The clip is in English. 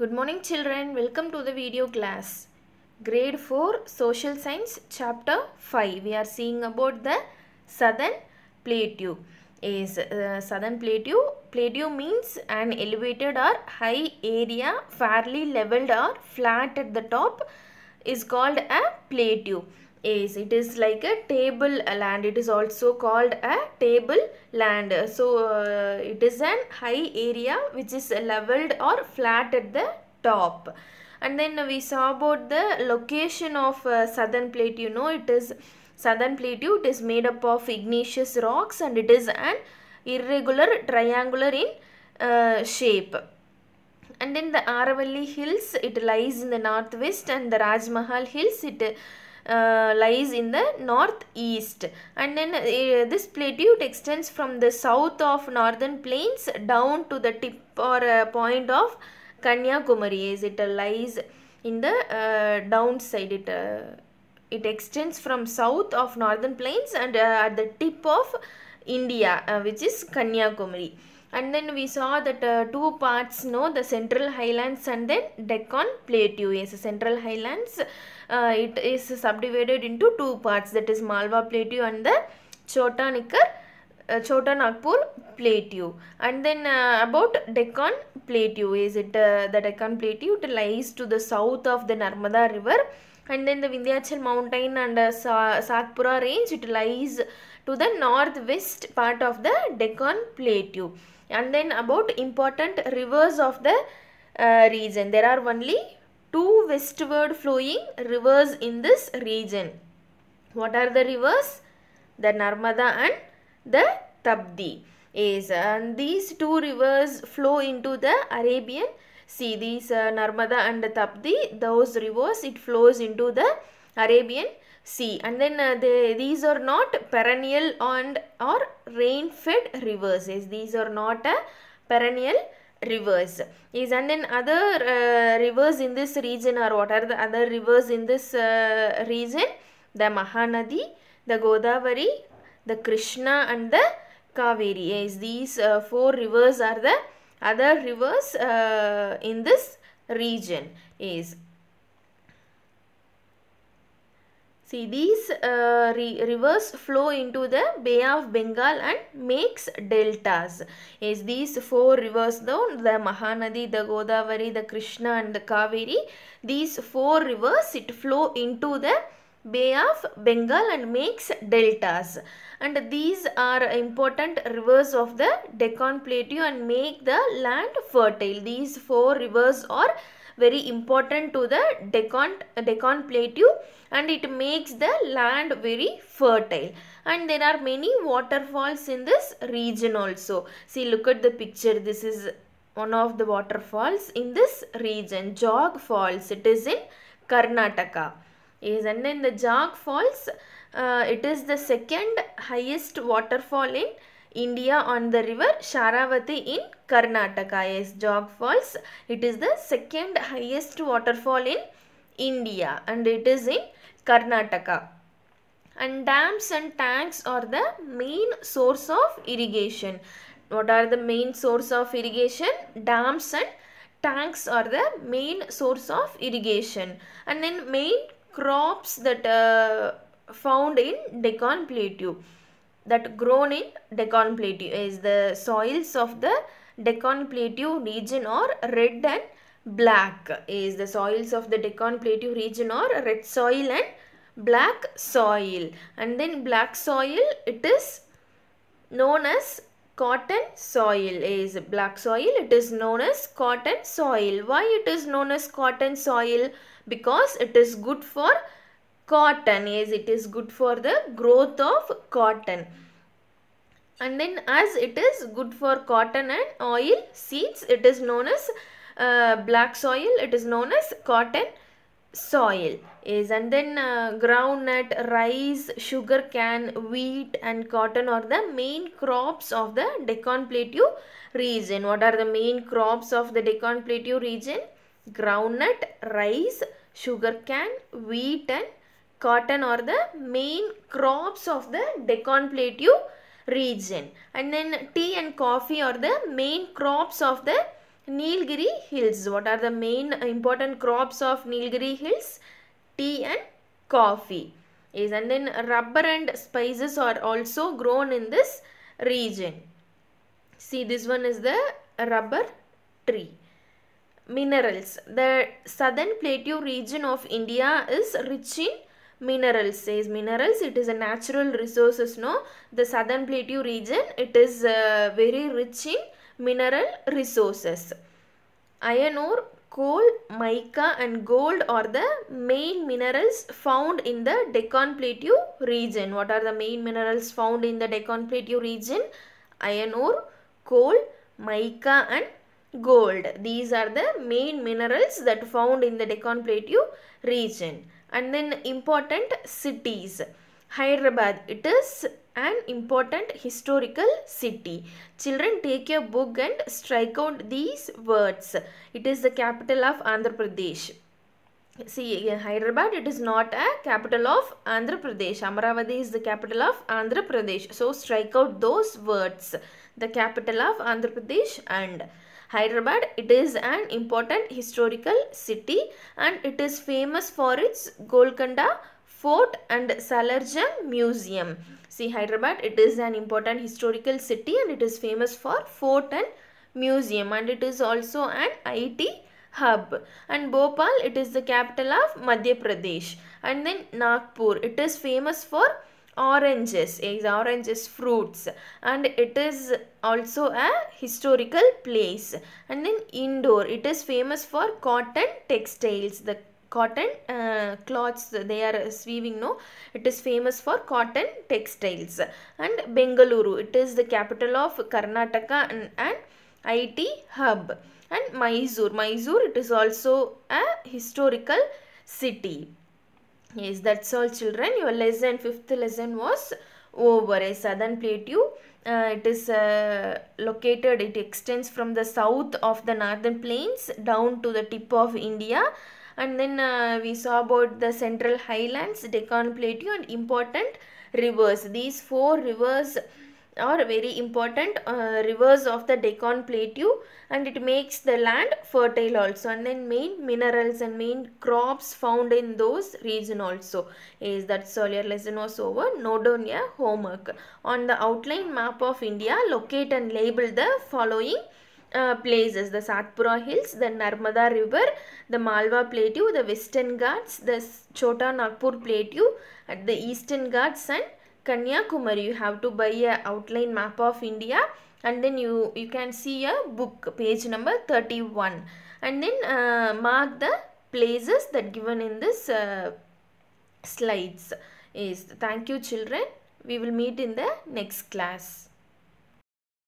Good morning children. Welcome to the video class. Grade 4 Social Science Chapter 5. We are seeing about the Southern Plateau. Is uh, Southern Plateau. Plateau means an elevated or high area fairly leveled or flat at the top is called a plateau is it is like a table land it is also called a table land so uh, it is an high area which is leveled or flat at the top and then we saw about the location of uh, southern plate you know it is southern plateau it is made up of igneous rocks and it is an irregular triangular in uh, shape and then the Aravalli Hills, it lies in the northwest and the Rajmahal Hills, it uh, lies in the northeast and then uh, this plateau extends from the south of northern plains down to the tip or uh, point of Kanyakumari as it lies in the uh, downside. it uh, it extends from south of northern plains and at the tip of India which is Kanyakumari and then we saw that uh, two parts know the central highlands and then Deccan plateau yes central highlands uh, it is subdivided into two parts that is Malwa plateau and the Chota Nikkar uh, Chota Nagpur plateau and then uh, about Deccan plateau is it uh, the Deccan plateau it lies to the south of the Narmada river and then the Vindhyachal mountain and uh, Sa range it lies to the northwest part of the Deccan plateau and then about important rivers of the uh, region there are only two westward flowing rivers in this region what are the rivers the narmada and the tapdi is and these two rivers flow into the arabian sea these uh, narmada and the tapdi those rivers it flows into the Arabian Sea and then uh, they, these are not perennial and or rain fed rivers these are not a perennial rivers is and then other uh, rivers in this region are what are the other rivers in this uh, region the Mahanadi the Godavari the Krishna and the Kaveri is these uh, four rivers are the other rivers uh, in this region is See these uh, re rivers flow into the Bay of Bengal and makes deltas. Is these four rivers the Mahanadi, the Godavari, the Krishna and the Kaveri. These four rivers it flow into the Bay of Bengal and makes deltas. And these are important rivers of the Deccan Plateau and make the land fertile. These four rivers are very important to the Deccan plateau and it makes the land very fertile and there are many waterfalls in this region also see look at the picture this is one of the waterfalls in this region jog falls it is in karnataka is and then the jog falls uh, it is the second highest waterfall in India on the river Sharavati in Karnataka. Yes, Jog Falls. It is the second highest waterfall in India and it is in Karnataka. And dams and tanks are the main source of irrigation. What are the main source of irrigation? Dams and tanks are the main source of irrigation. And then main crops that uh, found in Deccan Plateau that grown in Deccan Plateau is the soils of the Deccan Plateau region or red and black is the soils of the Deccan Plateau region or red soil and black soil and then black soil it is known as cotton soil is black soil it is known as cotton soil why it is known as cotton soil because it is good for cotton yes it is good for the growth of cotton and then as it is good for cotton and oil seeds it is known as uh, black soil it is known as cotton soil is and then uh, groundnut rice sugar cane wheat and cotton are the main crops of the deccan plateau region what are the main crops of the deccan plateau region groundnut rice sugar cane wheat and cotton are the main crops of the Deccan Plateau region and then tea and coffee are the main crops of the Nilgiri hills. What are the main important crops of Nilgiri hills? Tea and coffee is and then rubber and spices are also grown in this region. See this one is the rubber tree minerals. The southern plateau region of India is rich in minerals says minerals it is a natural resources no the southern plateau region it is uh, very rich in mineral resources iron ore coal mica and gold are the main minerals found in the deccan plateau region what are the main minerals found in the deccan plateau region iron ore coal mica and gold these are the main minerals that found in the deccan plateau region and then important cities. Hyderabad, it is an important historical city. Children take your book and strike out these words. It is the capital of Andhra Pradesh. See, Hyderabad, it is not a capital of Andhra Pradesh. Amaravati is the capital of Andhra Pradesh. So, strike out those words. The capital of Andhra Pradesh and... Hyderabad, it is an important historical city and it is famous for its Golconda Fort and Salarjung Museum. See Hyderabad, it is an important historical city and it is famous for fort and museum and it is also an IT hub and Bhopal it is the capital of Madhya Pradesh and then Nagpur it is famous for oranges is oranges fruits and it is also a historical place and then indoor it is famous for cotton textiles the cotton uh, cloths they are weaving no it is famous for cotton textiles and bengaluru it is the capital of karnataka and, and it hub and mysore mysore it is also a historical city Yes, that's all children. Your lesson, fifth lesson was over. A southern plateau. Uh, it is uh, located, it extends from the south of the northern plains down to the tip of India. And then uh, we saw about the central highlands, Deccan plateau and important rivers. These four rivers or very important uh, rivers of the Deccan Plateau and it makes the land fertile also and then main minerals and main crops found in those region also is that all your lesson was over note down your homework on the outline map of India locate and label the following uh, places the Satpura Hills, the Narmada River, the Malwa Plateau, the Western Ghats, the Chota Nagpur Plateau, the Eastern Ghats and Kanyakumari you have to buy a outline map of India and then you you can see a book page number 31 and then uh, mark the places that given in this uh, slides is yes. thank you children we will meet in the next class